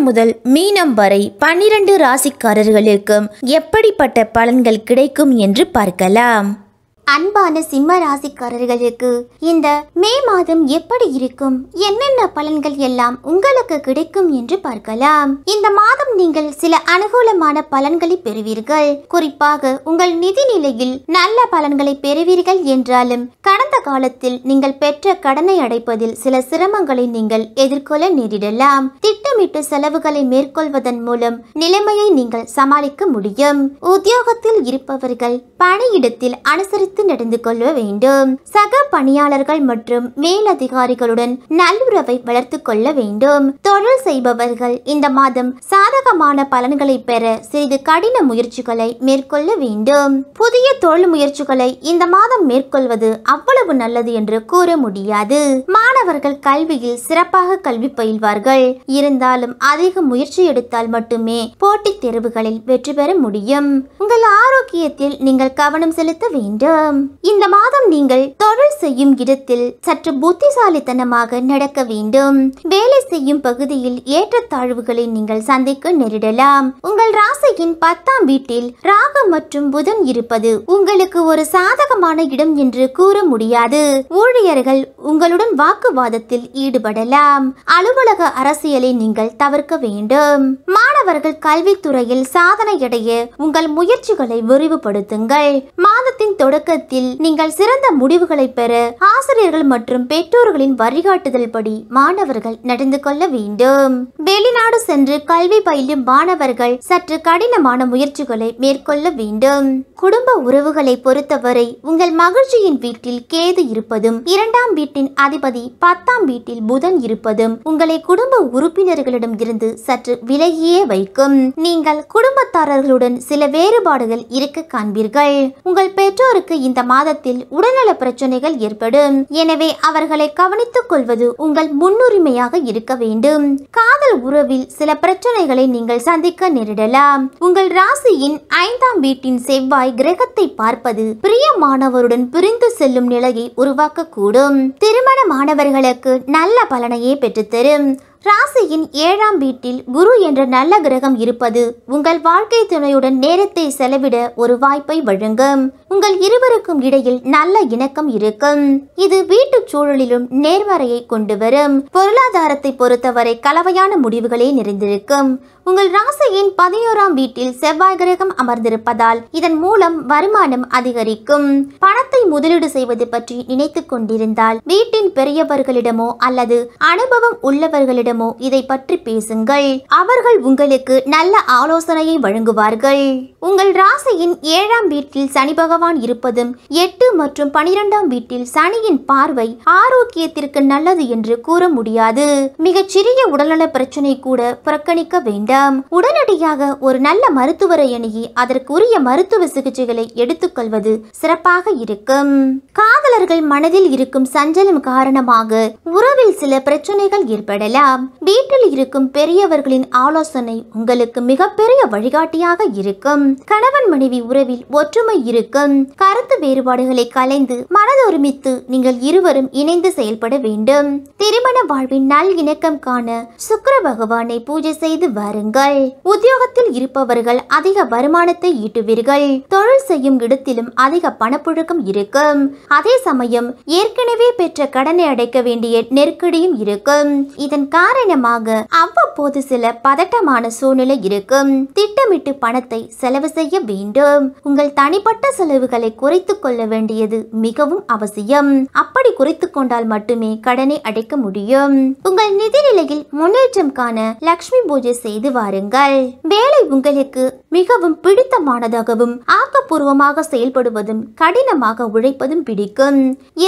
மேஷம் முதல் மீனம் வரை பன்னிரண்டு ராசிக்காரர்களுக்கும் எப்படிப்பட்ட பலன்கள் கிடைக்கும் என்று பார்க்கலாம் அன்பான சிம்ம ராசிக்காரர்களுக்கு இந்த மே மாதம் எப்படி இருக்கும் என்னென்ன பலன்கள் எல்லாம் உங்களுக்கு கிடைக்கும் என்று பார்க்கலாம் இந்த மாதம் நீங்கள் சில அனுகூலமான பலன்களை பெறுவீர்கள் குறிப்பாக உங்கள் நிதி நிலையில் நல்ல பலன்களை பெறுவீர்கள் என்றாலும் கடந்த காலத்தில் நீங்கள் பெற்ற கடனை அடைப்பதில் சில சிரமங்களை நீங்கள் எதிர்கொள்ள நேரிடலாம் திட்டமிட்டு செலவுகளை மேற்கொள்வதன் மூலம் நிலைமையை நீங்கள் சமாளிக்க முடியும் உத்தியோகத்தில் இருப்பவர்கள் பணியிடத்தில் அனுசரித்து அனுசரித்து நடந்து கொள்ள வேண்டும் சக பணியாளர்கள் மற்றும் மேலதிகாரிகளுடன் நல்லுறவை வளர்த்து கொள்ள வேண்டும் தொழில் செய்பவர்கள் இந்த மாதம் சாதகமான பலன்களை பெற சிறிது கடின முயற்சிகளை மேற்கொள்ள வேண்டும் புதிய தொழில் முயற்சிகளை இந்த மாதம் மேற்கொள்வது அவ்வளவு நல்லது என்று கூற முடியாது மாணவர்கள் கல்வியில் சிறப்பாக கல்வி பயில்வார்கள் இருந்தாலும் அதிக முயற்சி எடுத்தால் மட்டுமே போட்டித் தேர்வுகளில் வெற்றி பெற முடியும் உங்கள் ஆரோக்கியத்தில் நீங்கள் கவனம் செலுத்த வேண்டும் இந்த மாதம் நீங்கள் தொழில் செய்யும் இடத்தில் சற்று புத்திசாலித்தனமாக நடக்க வேண்டும் வேலை செய்யும் பகுதியில் ஏற்றத்தாழ்வுகளை நீங்கள் சந்திக்க நேரிடலாம் உங்கள் ராசியின் பத்தாம் வீட்டில் ராகம் மற்றும் புதன் இருப்பது உங்களுக்கு ஒரு சாதகமான இடம் என்று கூற முடியாது ஊழியர்கள் உங்களுடன் வாக்கு வாக்குவாதத்தில் ஈடுபடலாம் அலுவலக அரசியலை நீங்கள் தவிர்க்க வேண்டும் மாணவர்கள் கல்வித்துறையில் அடைய உங்கள் முயற்சிகளை விரிவுபடுத்துங்கள் மாதத்தில் ஆண்டின் தொடக்கத்தில் நீங்கள் சிறந்த முடிவுகளை பெற ஆசிரியர்கள் மற்றும் பெற்றோர்களின் வழிகாட்டுதல் படி மாணவர்கள் நடந்து கொள்ள வேண்டும் வெளிநாடு சென்று கல்வி பயிலும் மாணவர்கள் சற்று கடினமான முயற்சிகளை மேற்கொள்ள வேண்டும் குடும்ப உறவுகளை பொறுத்தவரை உங்கள் மகிழ்ச்சியின் வீட்டில் கேது இருப்பதும் இரண்டாம் வீட்டின் அதிபதி பத்தாம் வீட்டில் புதன் இருப்பதும் உங்களை குடும்ப உறுப்பினர்களிடம் இருந்து சற்று விலகியே வைக்கும் நீங்கள் குடும்பத்தாரர்களுடன் சில வேறுபாடுகள் இருக்க காண்பீர்கள் உங்கள் பெற்ற பெற்றோருக்கு இந்த மாதத்தில் உடல்நல பிரச்சனைகள் ஏற்படும் எனவே அவர்களை கவனித்துக் கொள்வது உங்கள் முன்னுரிமையாக இருக்க வேண்டும் காதல் உறவில் சில பிரச்சனைகளை நீங்கள் சந்திக்க நேரிடலாம் உங்கள் ராசியின் ஐந்தாம் வீட்டின் செவ்வாய் கிரகத்தை பார்ப்பது பிரியமானவருடன் பிரிந்து செல்லும் நிலையை உருவாக்கக்கூடும் திருமணமானவர்களுக்கு நல்ல பலனையே பெற்றுத்தரும் ராசியின் ஏழாம் வீட்டில் குரு என்ற நல்ல கிரகம் இருப்பது உங்கள் வாழ்க்கை துணையுடன் நேரத்தை செலவிட ஒரு வாய்ப்பை வழங்கும் உங்கள் இருவருக்கும் இடையில் நல்ல இணக்கம் இருக்கும் இது வீட்டு சூழலிலும் நேர்மறையை கொண்டு வரும் பொருளாதாரத்தை பொறுத்தவரை கலவையான முடிவுகளே நிறைந்திருக்கும் உங்கள் ராசியின் பதினோராம் வீட்டில் செவ்வாய் கிரகம் அமர்ந்திருப்பதால் இதன் மூலம் வருமானம் அதிகரிக்கும் பண பணத்தை முதலீடு செய்வது பற்றி நினைத்துக் கொண்டிருந்தால் வீட்டின் பெரியவர்களிடமோ அல்லது அனுபவம் உள்ளவர்களிடமோ இதை பற்றி பேசுங்கள் அவர்கள் உங்களுக்கு நல்ல ஆலோசனையை வழங்குவார்கள் உங்கள் ராசியின் ஏழாம் வீட்டில் சனி பகவான் இருப்பதும் எட்டு மற்றும் பனிரெண்டாம் வீட்டில் சனியின் பார்வை ஆரோக்கியத்திற்கு நல்லது என்று கூற முடியாது மிகச்சிறிய சிறிய உடல்நல பிரச்சனை கூட புறக்கணிக்க வேண்டாம் உடனடியாக ஒரு நல்ல மருத்துவரை அணுகி அதற்குரிய மருத்துவ சிகிச்சைகளை எடுத்துக்கொள்வது சிறப்பாக இருக்கும் இருக்கும் காதலர்கள் மனதில் இருக்கும் சஞ்சலம் காரணமாக உறவில் சில பிரச்சனைகள் ஏற்படலாம் வீட்டில் இருக்கும் பெரியவர்களின் ஆலோசனை உங்களுக்கு மிகப்பெரிய வழிகாட்டியாக இருக்கும் கணவன் மனைவி உறவில் ஒற்றுமை இருக்கும் கருத்து வேறுபாடுகளை கலைந்து மனதொருமித்து நீங்கள் இருவரும் இணைந்து செயல்பட வேண்டும் திருமண வாழ்வின் நல் இணக்கம் காண சுக்கர பகவானை பூஜை செய்து வாருங்கள் உத்தியோகத்தில் இருப்பவர்கள் அதிக வருமானத்தை ஈட்டுவீர்கள் தொழில் செய்யும் இடத்திலும் அதிக பணப்புழக்கம் இருக்கும் இருக்கும் அதே சமயம் ஏற்கனவே பெற்ற கடனை அடைக்க வேண்டிய நெருக்கடியும் இருக்கும் இதன் காரணமாக அவ்வப்போது சில பதட்டமான சூழ்நிலை இருக்கும் திட்டமிட்டு பணத்தை செலவு செய்ய வேண்டும் உங்கள் தனிப்பட்ட செலவுகளை குறைத்து கொள்ள வேண்டியது மிகவும் அவசியம் அப்படி குறைத்து கொண்டால் மட்டுமே கடனை அடைக்க முடியும் உங்கள் நிதி நிலையில் முன்னேற்றம் காண லக்ஷ்மி பூஜை செய்து வாருங்கள் வேலை உங்களுக்கு மிகவும் பிடித்தமானதாகவும் ஆக்கப்பூர்வமாக செயல்படுவதும் கடினமாக உழைப்பதும் பிடிக்கும்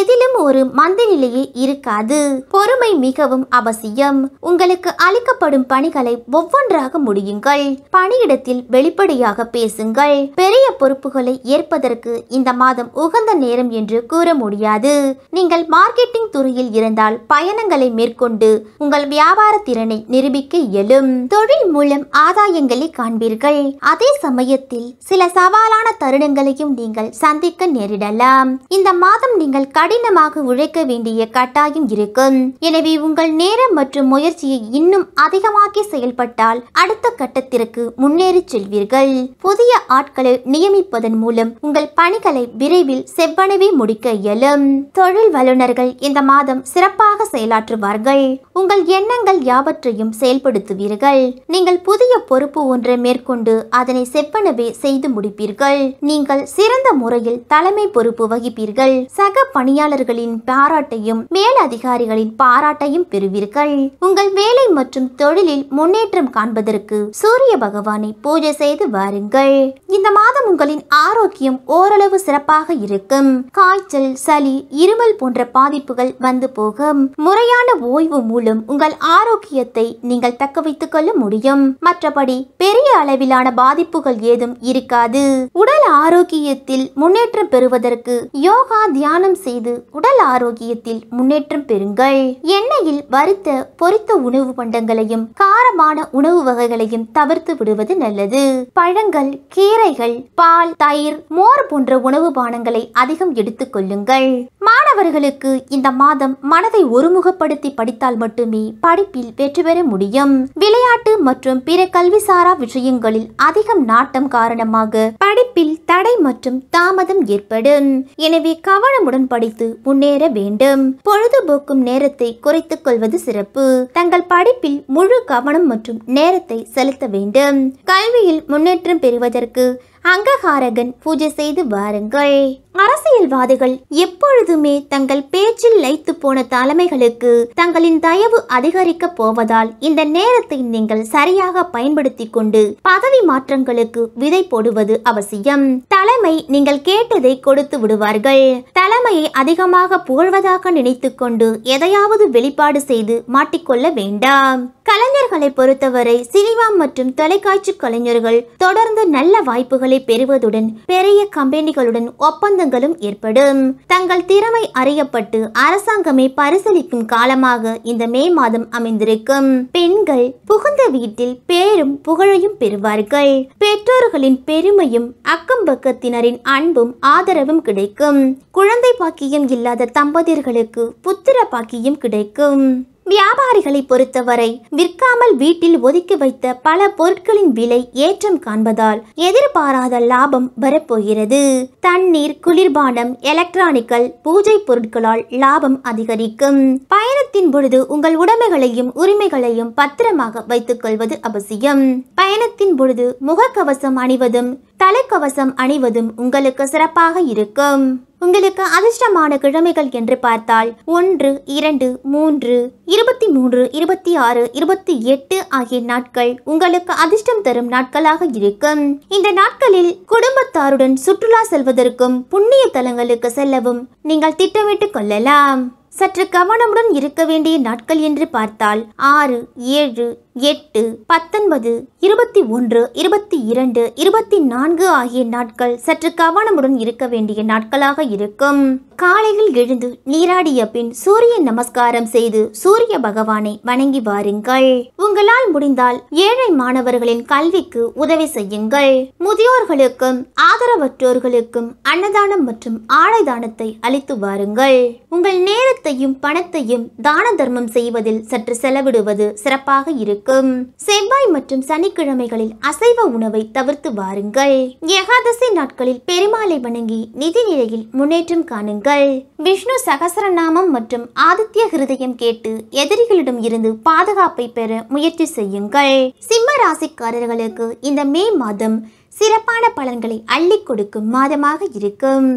எதிலும் ஒரு மந்த நிலையே இருக்காது பொறுமை மிகவும் அவசியம் உங்களுக்கு அளிக்கப்படும் பணிகளை ஒவ்வொன்றாக முடியுங்கள் பணியிடத்தில் வெளிப்படையாக பேசுங்கள் பெரிய பொறுப்புகளை ஏற்பதற்கு இந்த மாதம் உகந்த நேரம் என்று கூற முடியாது நீங்கள் மார்க்கெட்டிங் துறையில் இருந்தால் பயணங்களை மேற்கொண்டு உங்கள் வியாபார திறனை நிரூபிக்க இயலும் தொழில் மூலம் ஆதாயங்களை காண்பீர்கள் அதே சமயத்தில் சில சவாலான தருணங்களையும் நீங்கள் சந்திக்க நேரிடலாம் வேண்டாம் இந்த மாதம் நீங்கள் கடினமாக உழைக்க வேண்டிய கட்டாயம் இருக்கும் எனவே உங்கள் நேரம் மற்றும் முயற்சியை இன்னும் அதிகமாக்கி செயல்பட்டால் அடுத்த கட்டத்திற்கு முன்னேறி செல்வீர்கள் புதிய ஆட்களை நியமிப்பதன் மூலம் உங்கள் பணிகளை விரைவில் செவ்வனவே முடிக்க இயலும் தொழில் வல்லுநர்கள் இந்த மாதம் சிறப்பாக செயலாற்றுவார்கள் உங்கள் எண்ணங்கள் யாவற்றையும் செயல்படுத்துவீர்கள் நீங்கள் புதிய பொறுப்பு ஒன்றை மேற்கொண்டு அதனை செவ்வனவே செய்து முடிப்பீர்கள் நீங்கள் சிறந்த முறையில் தலைமை பொறுப்பு பொறுப்பு வகிப்பீர்கள் சக பணியாளர்களின் பாராட்டையும் மேலதிகாரிகளின் பாராட்டையும் பெறுவீர்கள் உங்கள் வேலை மற்றும் தொழிலில் முன்னேற்றம் காண்பதற்கு சூரிய பகவானை பூஜை செய்து வாருங்கள் இந்த மாதம் உங்களின் ஆரோக்கியம் ஓரளவு சிறப்பாக இருக்கும் காய்ச்சல் சளி இருமல் போன்ற பாதிப்புகள் வந்து போகும் முறையான ஓய்வு மூலம் உங்கள் ஆரோக்கியத்தை நீங்கள் தக்க வைத்துக் கொள்ள முடியும் மற்றபடி பெரிய அளவிலான பாதிப்புகள் ஏதும் இருக்காது உடல் ஆரோக்கியத்தில் முன்னேற்றம் பெறுவதற்கு செய்வதற்கு யோகா தியானம் செய்து உடல் ஆரோக்கியத்தில் முன்னேற்றம் பெறுங்கள் எண்ணெயில் வறுத்த பொரித்த உணவு பண்டங்களையும் காரமான உணவு வகைகளையும் தவிர்த்து விடுவது நல்லது பழங்கள் கீரைகள் பால் தயிர் மோர் போன்ற உணவு பானங்களை அதிகம் எடுத்துக் கொள்ளுங்கள் மாணவர்களுக்கு இந்த மாதம் மனதை ஒருமுகப்படுத்தி படித்தால் மட்டுமே படிப்பில் வெற்றி பெற முடியும் விளையாட்டு மற்றும் பிற கல்விசாரா விஷயங்களில் அதிகம் நாட்டம் காரணமாக படிப்பில் தடை மற்றும் தாமதம் ஏற்படும் எனவே கவனமுடன் படித்து முன்னேற வேண்டும் பொழுதுபோக்கும் நேரத்தை குறைத்துக் கொள்வது சிறப்பு தங்கள் படிப்பில் முழு கவனம் மற்றும் நேரத்தை செலுத்த வேண்டும் கல்வியில் முன்னேற்றம் பெறுவதற்கு அங்ககாரகன் பூஜை செய்து வாருங்கள் அரசியல்வாதிகள் எப்பொழுதுமே தங்கள் பேச்சில் லைத்து போன தலைமைகளுக்கு தங்களின் தயவு அதிகரிக்க போவதால் இந்த நேரத்தை நீங்கள் சரியாக பயன்படுத்தி கொண்டு பதவி மாற்றங்களுக்கு விதை போடுவது அவசியம் தலைமை நீங்கள் கேட்டதை கொடுத்து விடுவார்கள் தலைமையை அதிகமாக புகழ்வதாக நினைத்து கொண்டு எதையாவது வெளிப்பாடு செய்து மாட்டிக்கொள்ள வேண்டாம் கலந்து கலைஞர்களை பொறுத்தவரை சினிமா மற்றும் தொலைக்காட்சி கலைஞர்கள் தொடர்ந்து நல்ல வாய்ப்புகளை பெறுவதுடன் பெரிய கம்பெனிகளுடன் ஒப்பந்தங்களும் ஏற்படும் தங்கள் திறமை அறியப்பட்டு அரசாங்கமே பரிசீலிக்கும் காலமாக இந்த மே மாதம் அமைந்திருக்கும் பெண்கள் புகுந்த வீட்டில் பேரும் புகழையும் பெறுவார்கள் பெற்றோர்களின் பெருமையும் அக்கம் பக்கத்தினரின் அன்பும் ஆதரவும் கிடைக்கும் குழந்தை பாக்கியம் இல்லாத தம்பதியர்களுக்கு புத்திர பாக்கியம் கிடைக்கும் வியாபாரிகளை பொறுத்தவரை விற்காமல் வீட்டில் ஒதுக்கி வைத்த பல பொருட்களின் விலை ஏற்றம் காண்பதால் எதிர்பாராத லாபம் வரப்போகிறது தண்ணீர் குளிர்பானம் எலக்ட்ரானிக்கல் பூஜை பொருட்களால் லாபம் அதிகரிக்கும் பயணத்தின் பொழுது உங்கள் உடைமைகளையும் உரிமைகளையும் பத்திரமாக வைத்துக் கொள்வது அவசியம் பயணத்தின் பொழுது முகக்கவசம் அணிவதும் தலைக்கவசம் அணிவதும் உங்களுக்கு சிறப்பாக இருக்கும் உங்களுக்கு அதிர்ஷ்டமான கிழமைகள் என்று பார்த்தால் ஒன்று இரண்டு மூன்று இருபத்தி மூன்று இருபத்தி ஆறு இருபத்தி எட்டு ஆகிய நாட்கள் உங்களுக்கு அதிர்ஷ்டம் தரும் நாட்களாக இருக்கும் இந்த நாட்களில் குடும்பத்தாருடன் சுற்றுலா செல்வதற்கும் புண்ணிய தலங்களுக்கு செல்லவும் நீங்கள் திட்டமிட்டுக் கொள்ளலாம் சற்று கவனமுடன் இருக்க வேண்டிய நாட்கள் என்று பார்த்தால் ஆறு ஏழு எட்டு பத்தொன்பது இருபத்தி ஒன்று இருபத்தி இரண்டு இருபத்தி நான்கு ஆகிய நாட்கள் சற்று கவனமுடன் இருக்க வேண்டிய நாட்களாக இருக்கும் காலையில் எழுந்து நீராடிய பின் சூரிய நமஸ்காரம் செய்து சூரிய பகவானை வணங்கி வாருங்கள் உங்களால் முடிந்தால் ஏழை மாணவர்களின் கல்விக்கு உதவி செய்யுங்கள் முதியோர்களுக்கும் ஆதரவற்றோர்களுக்கும் அன்னதானம் மற்றும் ஆடை தானத்தை அளித்து வாருங்கள் உங்கள் நேரத்தையும் பணத்தையும் தான தர்மம் செய்வதில் சற்று செலவிடுவது சிறப்பாக இருக்கும் இருக்கும் செவ்வாய் மற்றும் சனிக்கிழமைகளில் அசைவ உணவை தவிர்த்து வாருங்கள் ஏகாதசி நாட்களில் பெருமாளை வணங்கி நிதி நிலையில் முன்னேற்றம் காணுங்கள் விஷ்ணு சகசரநாமம் மற்றும் ஆதித்ய ஹிருதயம் கேட்டு எதிரிகளிடம் இருந்து பாதுகாப்பை பெற முயற்சி செய்யுங்கள் சிம்ம ராசிக்காரர்களுக்கு இந்த மே மாதம் சிறப்பான பலன்களை அள்ளி கொடுக்கும் மாதமாக இருக்கும்